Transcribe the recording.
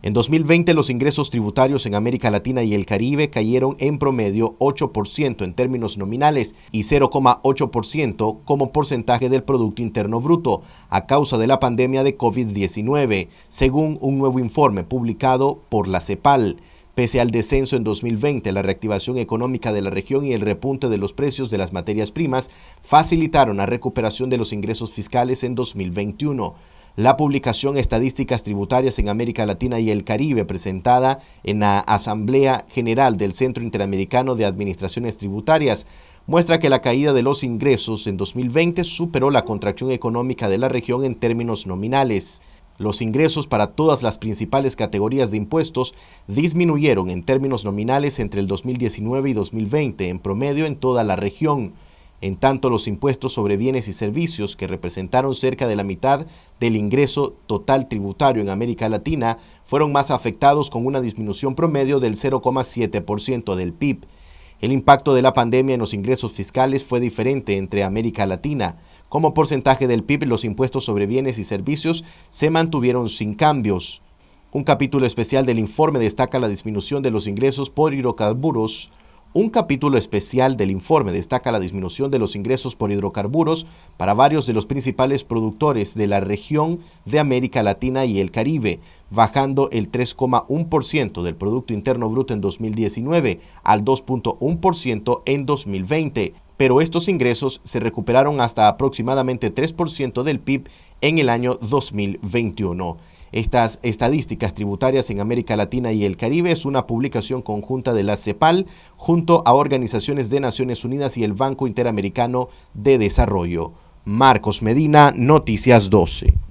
En 2020 los ingresos tributarios en América Latina y el Caribe cayeron en promedio 8% en términos nominales y 0,8% como porcentaje del Producto Interno Bruto a causa de la pandemia de COVID-19, según un nuevo informe publicado por la CEPAL. Pese al descenso en 2020, la reactivación económica de la región y el repunte de los precios de las materias primas facilitaron la recuperación de los ingresos fiscales en 2021 la publicación Estadísticas Tributarias en América Latina y el Caribe, presentada en la Asamblea General del Centro Interamericano de Administraciones Tributarias, muestra que la caída de los ingresos en 2020 superó la contracción económica de la región en términos nominales. Los ingresos para todas las principales categorías de impuestos disminuyeron en términos nominales entre el 2019 y 2020 en promedio en toda la región. En tanto, los impuestos sobre bienes y servicios, que representaron cerca de la mitad del ingreso total tributario en América Latina, fueron más afectados con una disminución promedio del 0,7% del PIB. El impacto de la pandemia en los ingresos fiscales fue diferente entre América Latina. Como porcentaje del PIB, los impuestos sobre bienes y servicios se mantuvieron sin cambios. Un capítulo especial del informe destaca la disminución de los ingresos por hidrocarburos un capítulo especial del informe destaca la disminución de los ingresos por hidrocarburos para varios de los principales productores de la región de América Latina y el Caribe, bajando el 3,1% del producto interno bruto en 2019 al 2.1% en 2020, pero estos ingresos se recuperaron hasta aproximadamente 3% del PIB en el año 2021. Estas estadísticas tributarias en América Latina y el Caribe es una publicación conjunta de la CEPAL junto a organizaciones de Naciones Unidas y el Banco Interamericano de Desarrollo. Marcos Medina, Noticias 12.